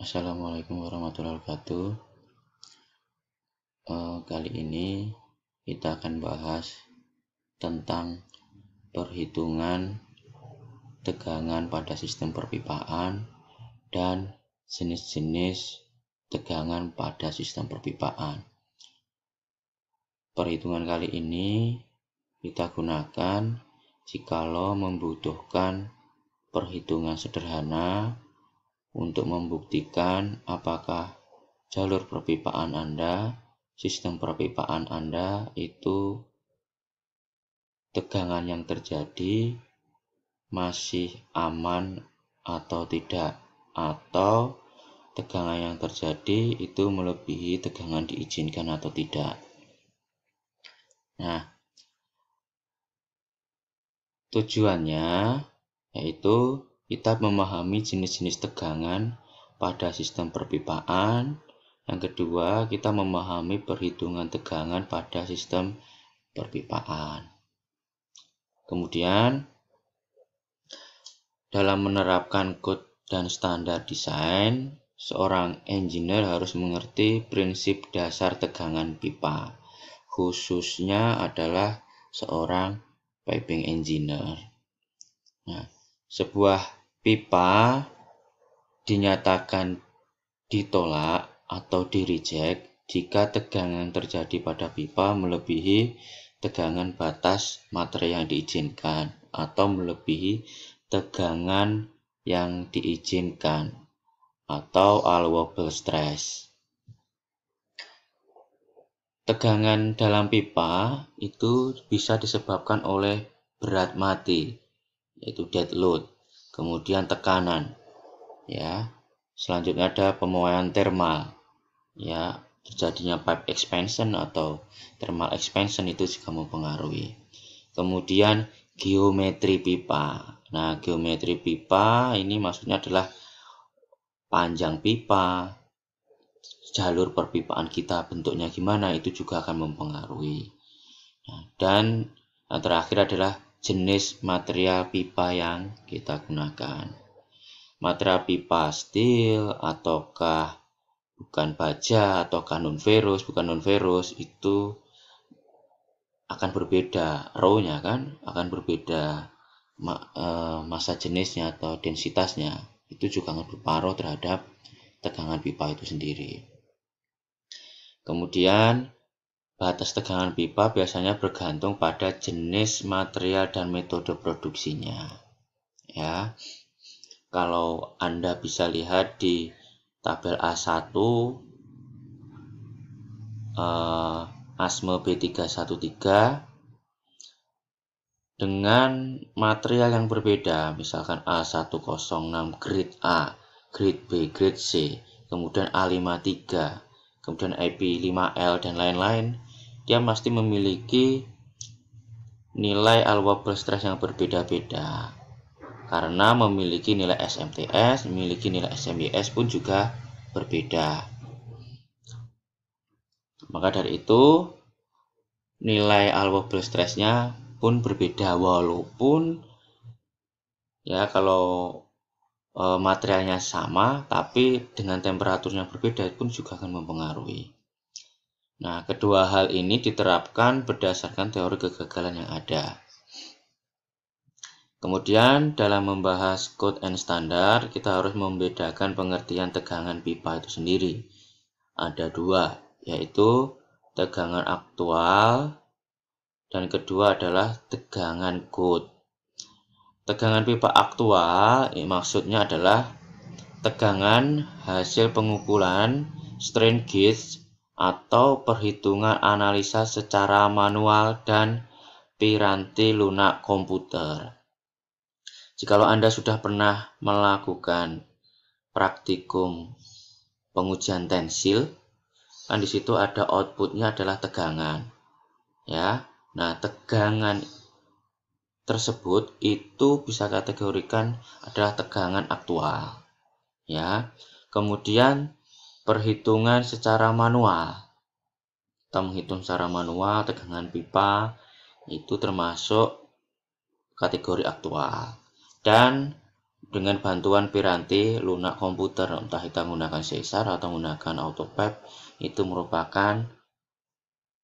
Assalamualaikum warahmatullahi wabarakatuh. Uh, kali ini kita akan bahas tentang perhitungan tegangan pada sistem perpipaan dan jenis-jenis tegangan pada sistem perpipaan. Perhitungan kali ini kita gunakan jikalau membutuhkan perhitungan sederhana untuk membuktikan apakah jalur perpipaan Anda, sistem perpipaan Anda itu tegangan yang terjadi masih aman atau tidak atau tegangan yang terjadi itu melebihi tegangan diizinkan atau tidak. Nah, tujuannya yaitu kita memahami jenis-jenis tegangan pada sistem perpipaan. Yang kedua, kita memahami perhitungan tegangan pada sistem perpipaan. Kemudian, dalam menerapkan kode dan standar desain, seorang engineer harus mengerti prinsip dasar tegangan pipa, khususnya adalah seorang piping engineer. Nah, sebuah pipa dinyatakan ditolak atau di reject jika tegangan terjadi pada pipa melebihi tegangan batas materi yang diizinkan atau melebihi tegangan yang diizinkan atau allowable stress. Tegangan dalam pipa itu bisa disebabkan oleh berat mati, yaitu dead load, kemudian tekanan ya selanjutnya ada pemuaian thermal ya terjadinya pipe expansion atau thermal expansion itu juga mempengaruhi kemudian geometri pipa nah geometri pipa ini maksudnya adalah panjang pipa jalur perpipaan kita bentuknya gimana itu juga akan mempengaruhi nah, dan yang terakhir adalah jenis material pipa yang kita gunakan. Material pipa steel ataukah bukan baja ataukah non ferrous, bukan non ferrous itu akan berbeda row-nya kan, akan berbeda ma e, eh, masa jenisnya atau densitasnya. Itu juga akan berpengaruh terhadap tegangan pipa itu sendiri. Kemudian Batas tegangan pipa biasanya bergantung pada jenis material dan metode produksinya. Ya. Kalau Anda bisa lihat di tabel A1 eh, ASME B313 dengan material yang berbeda, misalkan A106 grade A, grade B, grade C, kemudian A53, kemudian IP5L dan lain-lain dia pasti memiliki nilai alwa stress yang berbeda-beda karena memiliki nilai SMTS, memiliki nilai SMBS pun juga berbeda. Maka dari itu nilai alwa stressnya pun berbeda walaupun ya kalau e, materialnya sama tapi dengan temperaturnya berbeda pun juga akan mempengaruhi. Nah, kedua hal ini diterapkan berdasarkan teori kegagalan yang ada. Kemudian dalam membahas code and standard, kita harus membedakan pengertian tegangan pipa itu sendiri. Ada dua, yaitu tegangan aktual dan kedua adalah tegangan code. Tegangan pipa aktual maksudnya adalah tegangan hasil pengukulan strain gauge atau perhitungan analisa secara manual dan piranti lunak komputer. Jikalau Anda sudah pernah melakukan praktikum pengujian tensil, kan di situ ada outputnya adalah tegangan. Ya, nah tegangan tersebut itu bisa kategorikan adalah tegangan aktual. Ya, kemudian Perhitungan secara manual. Kita menghitung secara manual tegangan pipa itu termasuk kategori aktual. Dan dengan bantuan piranti lunak komputer, entah kita menggunakan sesar atau menggunakan autopep, itu merupakan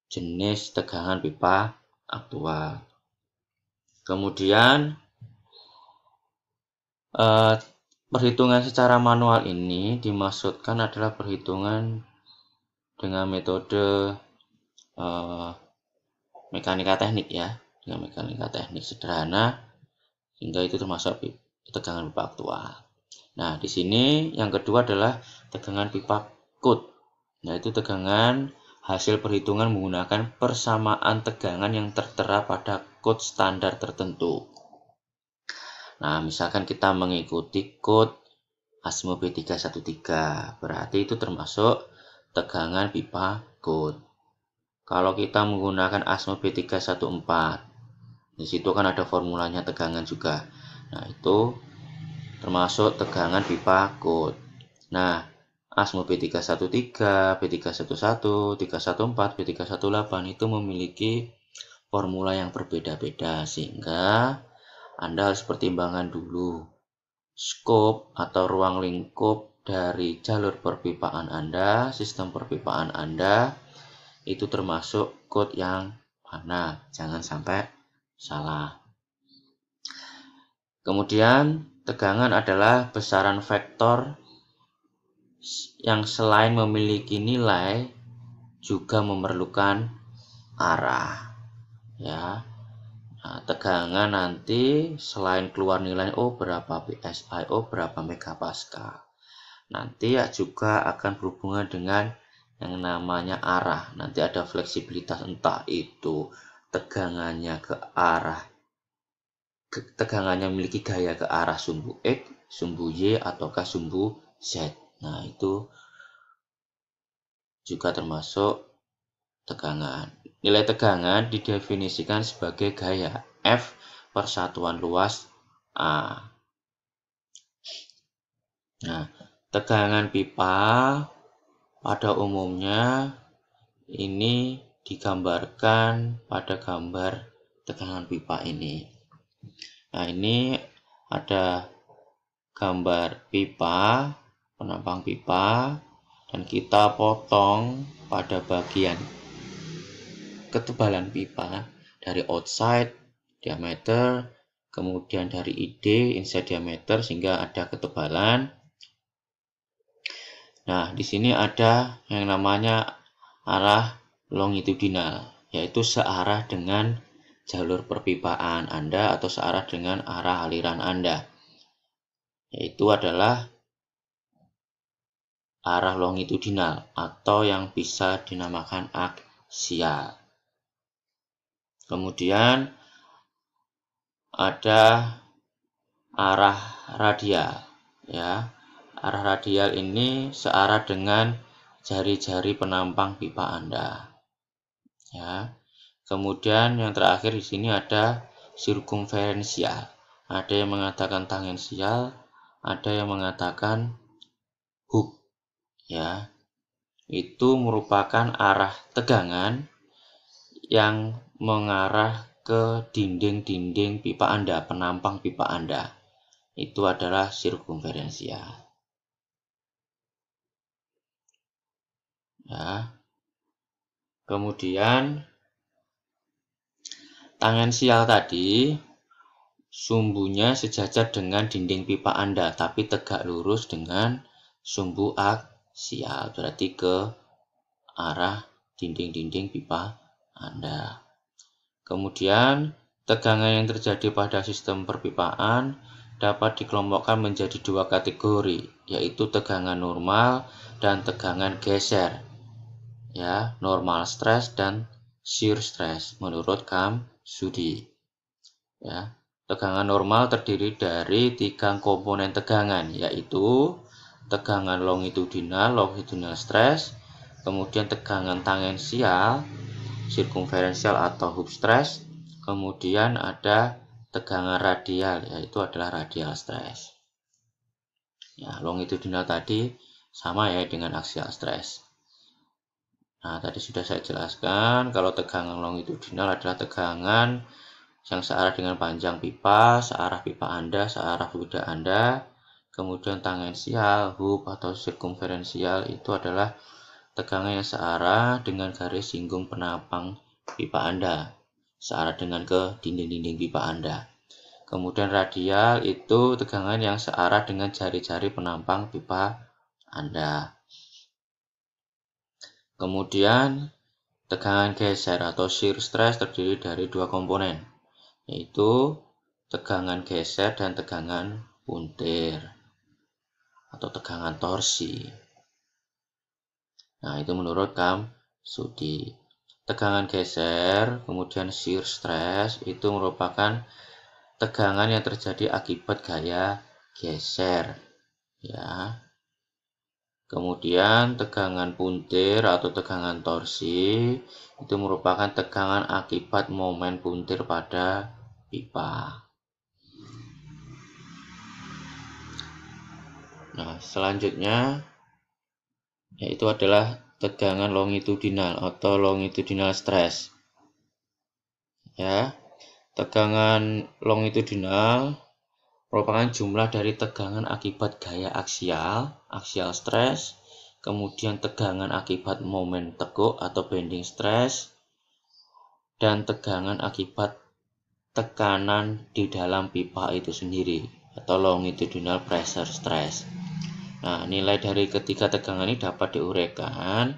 jenis tegangan pipa aktual. Kemudian eh, Perhitungan secara manual ini dimaksudkan adalah perhitungan dengan metode uh, mekanika teknik ya, dengan mekanika teknik sederhana sehingga itu termasuk tegangan pipa aktual. Nah, di sini yang kedua adalah tegangan pipa kut, yaitu tegangan hasil perhitungan menggunakan persamaan tegangan yang tertera pada kut standar tertentu. Nah, misalkan kita mengikuti kode ASMO B313, berarti itu termasuk tegangan pipa kode. Kalau kita menggunakan ASMO B314, di situ kan ada formulanya tegangan juga. Nah, itu termasuk tegangan pipa kode. Nah, ASMO B313, B311, 314, B318 itu memiliki formula yang berbeda-beda sehingga anda harus pertimbangkan dulu skop atau ruang lingkup dari jalur perpipaan Anda, sistem perpipaan Anda, itu termasuk code yang mana. Jangan sampai salah. Kemudian, tegangan adalah besaran vektor yang selain memiliki nilai juga memerlukan arah. Ya. Nah, tegangan nanti selain keluar nilai O oh, berapa PSI O oh, berapa megapascal. Nanti ya juga akan berhubungan dengan yang namanya arah. Nanti ada fleksibilitas entah itu tegangannya ke arah ke, tegangannya memiliki gaya ke arah sumbu X, sumbu Y ataukah sumbu Z. Nah, itu juga termasuk tegangan. Nilai tegangan didefinisikan sebagai gaya F persatuan luas A. Nah, tegangan pipa pada umumnya ini digambarkan pada gambar tegangan pipa ini. Nah, ini ada gambar pipa, penampang pipa, dan kita potong pada bagian ketebalan pipa dari outside diameter, kemudian dari ID inside diameter sehingga ada ketebalan. Nah, di sini ada yang namanya arah longitudinal, yaitu searah dengan jalur perpipaan Anda atau searah dengan arah aliran Anda. Yaitu adalah arah longitudinal atau yang bisa dinamakan aksial. Kemudian ada arah radial ya. Arah radial ini searah dengan jari-jari penampang pipa Anda. Ya. Kemudian yang terakhir di sini ada sirkumferensial. Ada yang mengatakan tangensial, ada yang mengatakan hook Ya. Itu merupakan arah tegangan yang mengarah ke dinding-dinding pipa Anda, penampang pipa Anda. Itu adalah sirkumferensia. Ya. Kemudian sial tadi sumbunya sejajar dengan dinding pipa Anda tapi tegak lurus dengan sumbu aksial berarti ke arah dinding-dinding pipa anda. Kemudian, tegangan yang terjadi pada sistem perpipaan dapat dikelompokkan menjadi dua kategori, yaitu tegangan normal dan tegangan geser. Ya, normal stress dan shear stress menurut Kam Sudi. Ya, tegangan normal terdiri dari tiga komponen tegangan, yaitu tegangan longitudinal, longitudinal stress, kemudian tegangan tangensial, circumferential atau hoop stress, kemudian ada tegangan radial, yaitu adalah radial stress. Ya, longitudinal tadi sama ya dengan axial stress. Nah, tadi sudah saya jelaskan kalau tegangan longitudinal adalah tegangan yang searah dengan panjang pipa, searah pipa Anda, searah fluida Anda. Kemudian tangensial, hub atau circumferential itu adalah tegangan yang searah dengan garis singgung penapang pipa Anda, searah dengan ke dinding-dinding pipa Anda. Kemudian radial itu tegangan yang searah dengan jari-jari penampang pipa Anda. Kemudian tegangan geser atau shear stress terdiri dari dua komponen, yaitu tegangan geser dan tegangan puntir atau tegangan torsi. Nah, itu menurut Kam Sudi. Tegangan geser, kemudian shear stress, itu merupakan tegangan yang terjadi akibat gaya geser. Ya. Kemudian tegangan puntir atau tegangan torsi itu merupakan tegangan akibat momen puntir pada pipa. Nah, selanjutnya yaitu adalah tegangan longitudinal atau longitudinal stress. Ya, tegangan longitudinal merupakan jumlah dari tegangan akibat gaya aksial, aksial stress, kemudian tegangan akibat momen tekuk atau bending stress, dan tegangan akibat tekanan di dalam pipa itu sendiri atau longitudinal pressure stress. Nah, nilai dari ketiga tegangan ini dapat diuraikan.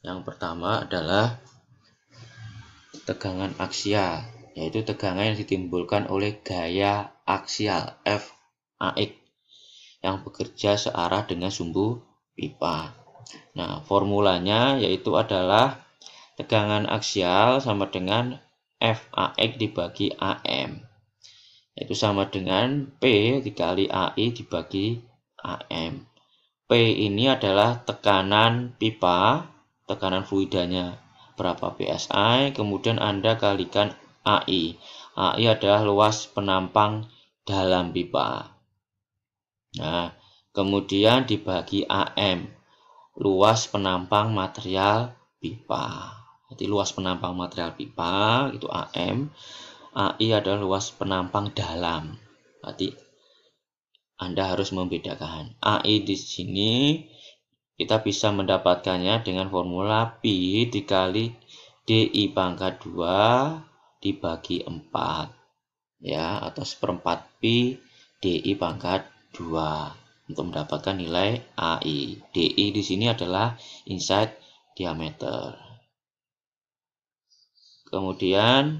Yang pertama adalah tegangan aksial, yaitu tegangan yang ditimbulkan oleh gaya aksial FAX yang bekerja searah dengan sumbu pipa. Nah, formulanya yaitu adalah tegangan aksial sama dengan FAX dibagi AM. Itu sama dengan P dikali AI dibagi AM. P ini adalah tekanan pipa, tekanan fluidanya berapa PSI, kemudian Anda kalikan AI. AI adalah luas penampang dalam pipa. Nah, kemudian dibagi AM, luas penampang material pipa. Jadi luas penampang material pipa itu AM, AI adalah luas penampang dalam. Berarti anda harus membedakan. AI e, di sini kita bisa mendapatkannya dengan formula pi dikali DI pangkat 2 dibagi 4 ya atau seperempat pi DI pangkat 2 untuk mendapatkan nilai AI. E. DI di sini adalah inside diameter. Kemudian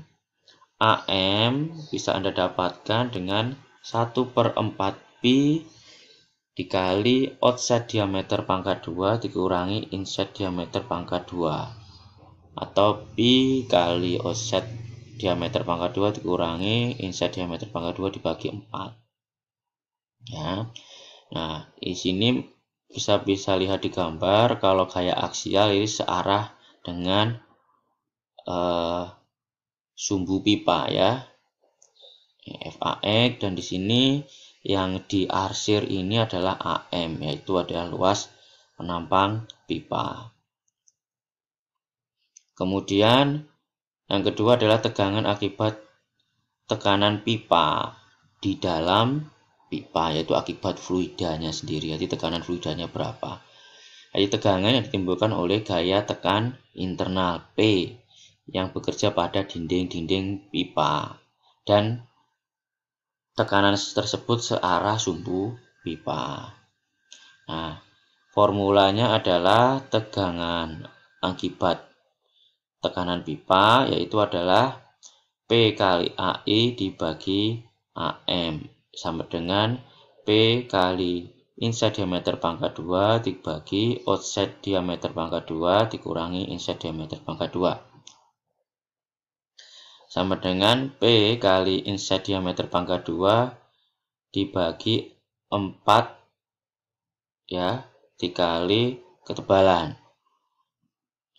AM bisa Anda dapatkan dengan 1 per 4 pi dikali outside diameter pangkat 2 dikurangi inside diameter pangkat 2 atau pi kali outside diameter pangkat 2 dikurangi inside diameter pangkat 2 dibagi 4 ya nah di sini bisa bisa lihat di gambar kalau gaya aksial ini searah dengan uh, sumbu pipa ya FAX dan di sini yang diarsir ini adalah AM, yaitu adalah luas penampang pipa. Kemudian yang kedua adalah tegangan akibat tekanan pipa di dalam pipa, yaitu akibat fluidanya sendiri, jadi tekanan fluidanya berapa. Jadi tegangan yang ditimbulkan oleh gaya tekan internal P yang bekerja pada dinding-dinding pipa dan tekanan tersebut searah sumbu pipa. Nah, formulanya adalah tegangan akibat tekanan pipa yaitu adalah P kali AI dibagi AM sama dengan P kali inside diameter pangkat 2 dibagi outside diameter pangkat 2 dikurangi inside diameter pangkat 2 sama dengan P kali inset diameter pangkat 2 dibagi 4 ya dikali ketebalan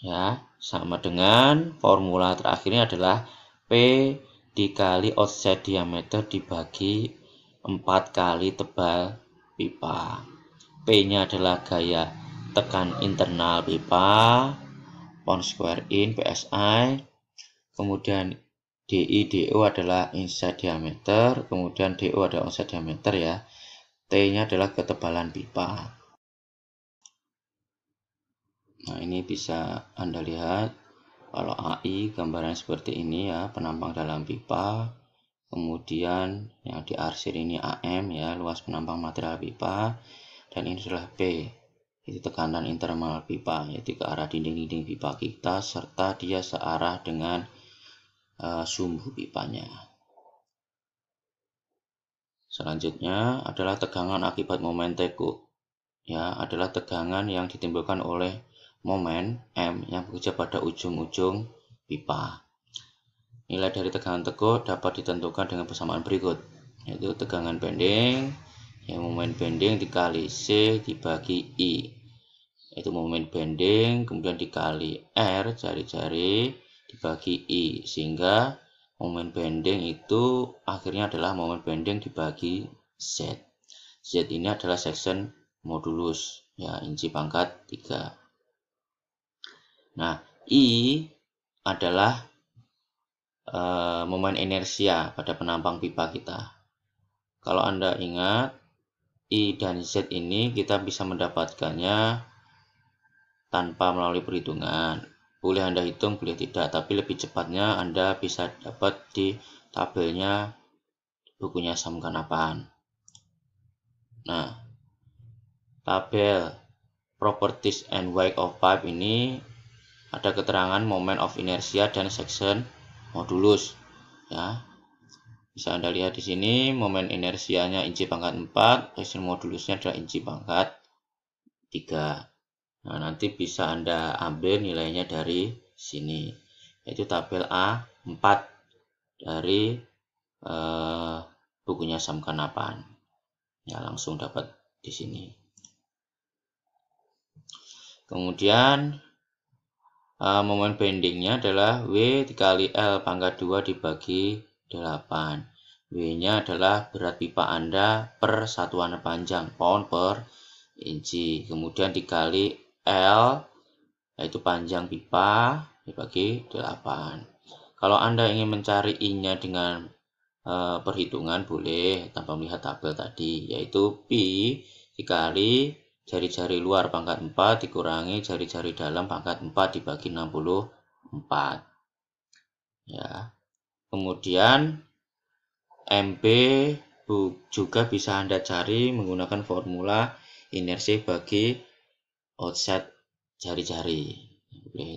ya sama dengan formula terakhirnya adalah P dikali offset diameter dibagi 4 kali tebal pipa P-nya adalah gaya tekan internal pipa pound square in PSI kemudian DI DO adalah inside diameter, kemudian DO adalah outside diameter ya. T-nya adalah ketebalan pipa. Nah, ini bisa Anda lihat kalau AI gambaran seperti ini ya, penampang dalam pipa. Kemudian yang diarsir ini AM ya, luas penampang material pipa dan ini adalah P. Itu tekanan internal pipa yaitu ke arah dinding-dinding pipa kita serta dia searah dengan uh, sumbu pipanya. Selanjutnya adalah tegangan akibat momen teko. Ya, adalah tegangan yang ditimbulkan oleh momen M yang bekerja pada ujung-ujung pipa. Nilai dari tegangan tekuk dapat ditentukan dengan persamaan berikut, yaitu tegangan bending yang momen bending dikali C dibagi I. Yaitu momen bending kemudian dikali R jari-jari dibagi I sehingga momen bending itu akhirnya adalah momen bending dibagi Z Z ini adalah section modulus ya inci pangkat 3 nah I adalah e, momen inersia pada penampang pipa kita kalau anda ingat I dan Z ini kita bisa mendapatkannya tanpa melalui perhitungan boleh Anda hitung, boleh tidak, tapi lebih cepatnya Anda bisa dapat di tabelnya bukunya Samkan apaan. Nah, tabel properties and weight of pipe ini ada keterangan moment of inertia dan section modulus ya bisa anda lihat di sini momen inersianya inci pangkat 4 section modulusnya adalah inci pangkat 3 Nah, nanti bisa Anda ambil nilainya dari sini, yaitu tabel A4 dari eh, bukunya Samkanapan. Ya, langsung dapat di sini. Kemudian eh, momen bendingnya adalah W dikali L pangkat 2 dibagi 8. W-nya adalah berat pipa Anda per satuan panjang, pound per inci. Kemudian dikali L yaitu panjang pipa dibagi 8. Kalau Anda ingin mencari I-nya dengan e, perhitungan boleh tanpa melihat tabel tadi yaitu pi dikali jari-jari luar pangkat 4 dikurangi jari-jari dalam pangkat 4 dibagi 64. Ya. Kemudian MB juga bisa Anda cari menggunakan formula inersi bagi outset jari-jari.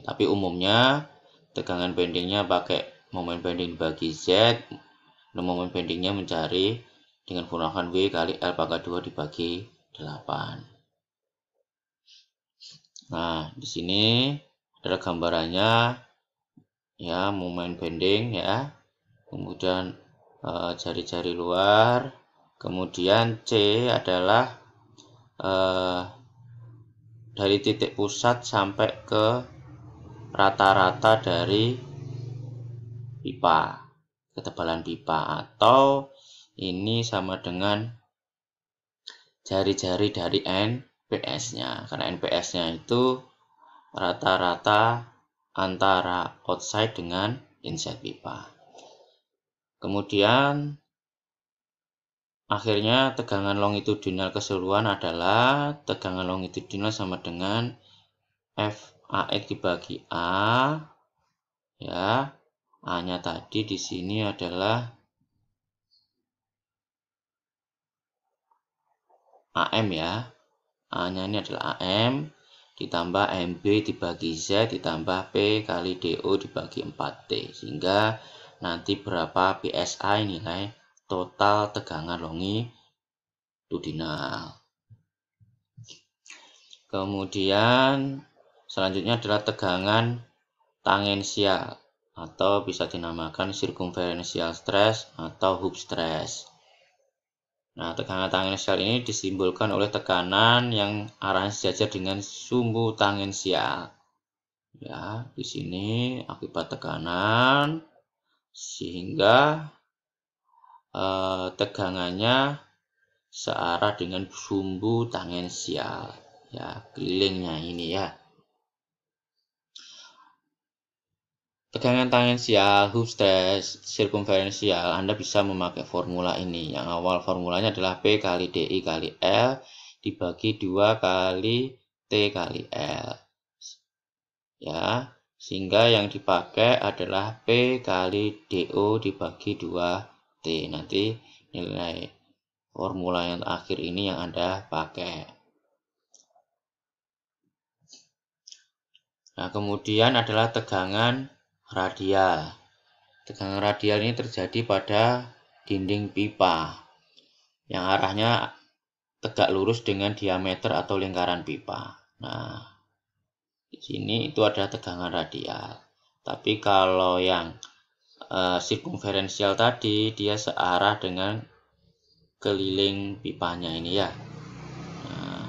tapi umumnya tegangan bendingnya pakai momen bending bagi Z dan momen bendingnya mencari dengan menggunakan W kali l pangkat 2 dibagi 8. Nah, di sini ada gambarannya ya momen bending ya. Kemudian eh, jari-jari e, luar, kemudian C adalah eh dari titik pusat sampai ke rata-rata dari pipa ketebalan pipa atau ini sama dengan jari-jari dari NPS-nya karena NPS-nya itu rata-rata antara outside dengan inside pipa kemudian Akhirnya tegangan longitudinal keseluruhan adalah tegangan longitudinal sama dengan F AX dibagi A ya. A-nya tadi di sini adalah AM ya. A-nya ini adalah AM ditambah MB dibagi Z ditambah P kali DO dibagi 4T sehingga nanti berapa PSI nilai total tegangan longi tudinal. Kemudian selanjutnya adalah tegangan tangensial atau bisa dinamakan circumferential stress atau hoop stress. Nah, tegangan tangensial ini disimbolkan oleh tekanan yang arahnya sejajar dengan sumbu tangensial. Ya, di sini akibat tekanan sehingga Eh, tegangannya searah dengan sumbu tangensial ya kelilingnya ini ya tegangan tangensial stress, sirkumferensial Anda bisa memakai formula ini yang awal formulanya adalah P kali DI kali L dibagi 2 kali T kali L ya sehingga yang dipakai adalah P kali DO dibagi 2 T nanti nilai formula yang terakhir ini yang Anda pakai Nah, kemudian adalah tegangan radial. Tegangan radial ini terjadi pada dinding pipa yang arahnya tegak lurus dengan diameter atau lingkaran pipa. Nah, di sini itu ada tegangan radial. Tapi kalau yang uh, eh, sirkumferensial tadi dia searah dengan keliling pipanya ini ya nah.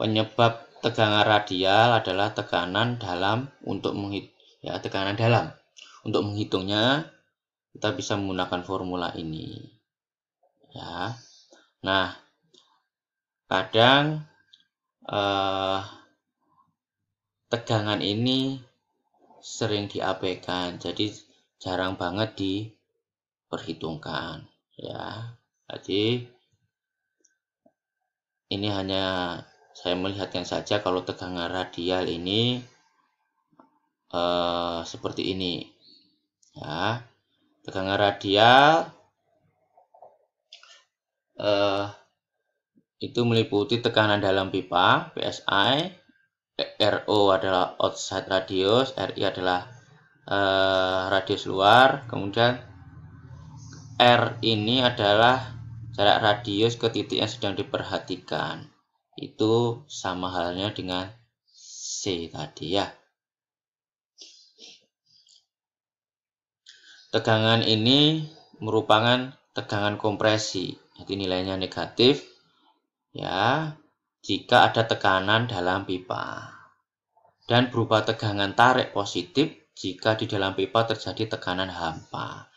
penyebab tegangan radial adalah tekanan dalam untuk menghit ya tekanan dalam untuk menghitungnya kita bisa menggunakan formula ini ya nah kadang eh, tegangan ini sering diabaikan jadi jarang banget diperhitungkan ya jadi ini hanya saya melihatkan saja kalau tegangan radial ini eh, seperti ini ya tegangan radial eh, itu meliputi tekanan dalam pipa, PSI, RO adalah outside radius, RI adalah eh, radius luar, kemudian R ini adalah jarak radius ke titik yang sedang diperhatikan. Itu sama halnya dengan C tadi ya. Tegangan ini merupakan tegangan kompresi, jadi nilainya negatif ya jika ada tekanan dalam pipa dan berupa tegangan tarik positif jika di dalam pipa terjadi tekanan hampa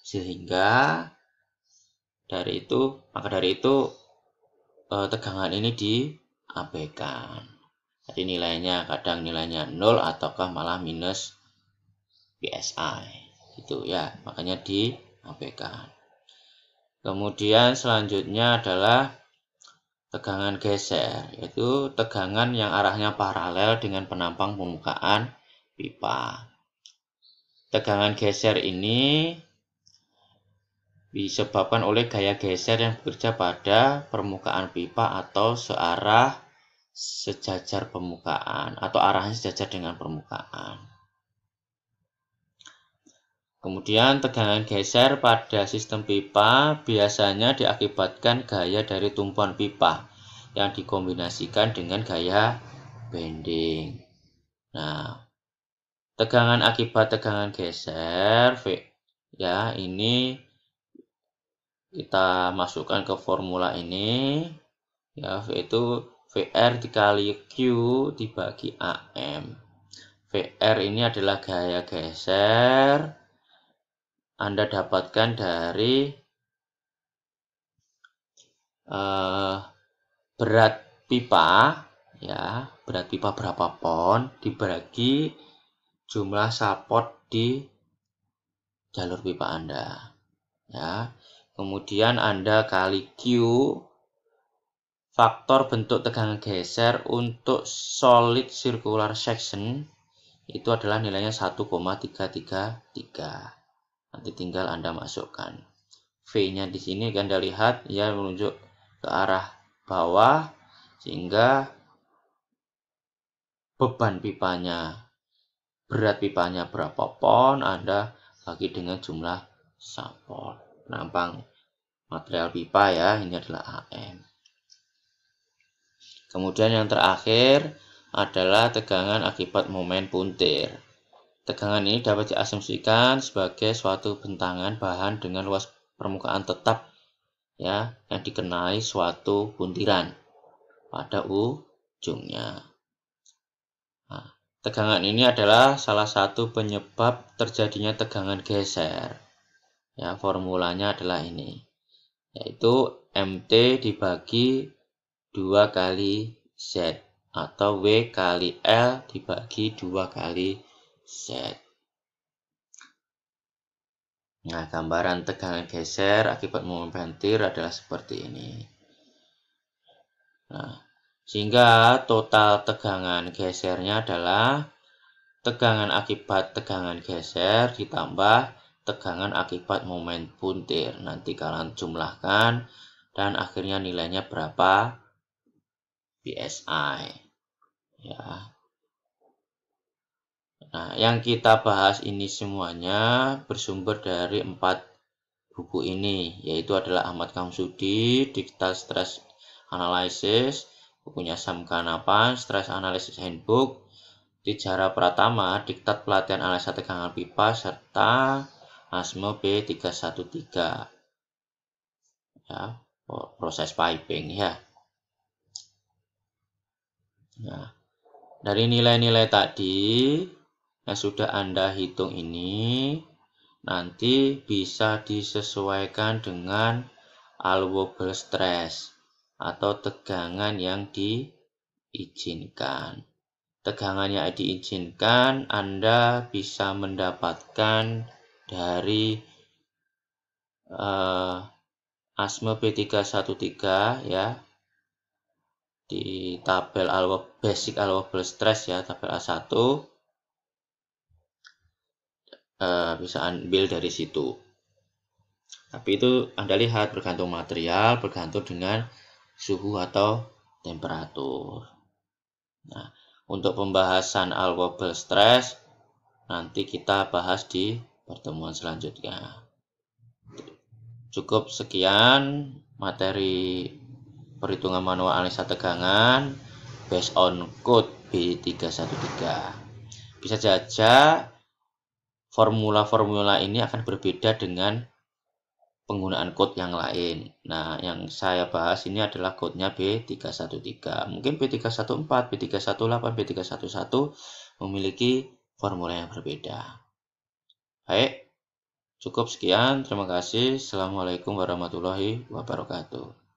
sehingga dari itu maka dari itu eh, tegangan ini diabaikan jadi nilainya kadang nilainya 0 ataukah malah minus PSI gitu ya makanya diabaikan kemudian selanjutnya adalah tegangan geser yaitu tegangan yang arahnya paralel dengan penampang permukaan pipa tegangan geser ini disebabkan oleh gaya geser yang bekerja pada permukaan pipa atau searah sejajar permukaan atau arahnya sejajar dengan permukaan Kemudian tegangan geser pada sistem pipa biasanya diakibatkan gaya dari tumpuan pipa yang dikombinasikan dengan gaya bending. Nah, tegangan akibat tegangan geser V ya ini kita masukkan ke formula ini ya V itu VR dikali Q dibagi AM. VR ini adalah gaya geser anda dapatkan dari uh, berat pipa, ya, berat pipa berapa pon dibagi jumlah support di jalur pipa Anda. Ya. Kemudian Anda kali Q faktor bentuk tegangan geser untuk solid circular section itu adalah nilainya 1,333 nanti tinggal Anda masukkan. V-nya di sini Anda lihat ya menunjuk ke arah bawah sehingga beban pipanya berat pipanya berapa pon Anda bagi dengan jumlah sampel. Nampang material pipa ya ini adalah AM. Kemudian yang terakhir adalah tegangan akibat momen puntir. Tegangan ini dapat diasumsikan sebagai suatu bentangan bahan dengan luas permukaan tetap ya yang dikenai suatu buntiran pada ujungnya. Nah, tegangan ini adalah salah satu penyebab terjadinya tegangan geser. Ya, formulanya adalah ini, yaitu MT dibagi 2 kali Z atau W kali L dibagi 2 kali Set. Nah, gambaran tegangan geser akibat momen pentir adalah seperti ini. Nah, sehingga total tegangan gesernya adalah tegangan akibat tegangan geser ditambah tegangan akibat momen puntir. Nanti kalian jumlahkan dan akhirnya nilainya berapa? PSI. Ya. Nah, yang kita bahas ini semuanya bersumber dari empat buku ini, yaitu adalah Ahmad Kamsudi, Digital Stress Analysis, bukunya Sam Kanapan, Stress Analysis Handbook, Tijara Pratama, Diktat Pelatihan Analisa Tegangan Pipa, serta Asmo B313. Ya, proses piping ya. Nah, dari nilai-nilai tadi, yang nah, sudah Anda hitung ini nanti bisa disesuaikan dengan allowable stress atau tegangan yang diizinkan. Tegangan yang diizinkan Anda bisa mendapatkan dari uh, asma P313 ya di tabel allowable, basic allowable stress ya tabel A1 bisa eh, ambil dari situ tapi itu anda lihat bergantung material bergantung dengan suhu atau temperatur nah untuk pembahasan alwobel stress nanti kita bahas di pertemuan selanjutnya cukup sekian materi perhitungan manual analisa tegangan based on code B313 bisa jajak formula-formula ini akan berbeda dengan penggunaan code yang lain. Nah, yang saya bahas ini adalah codenya B313. Mungkin B314, B318, B311 memiliki formula yang berbeda. Baik, cukup sekian. Terima kasih. Assalamualaikum warahmatullahi wabarakatuh.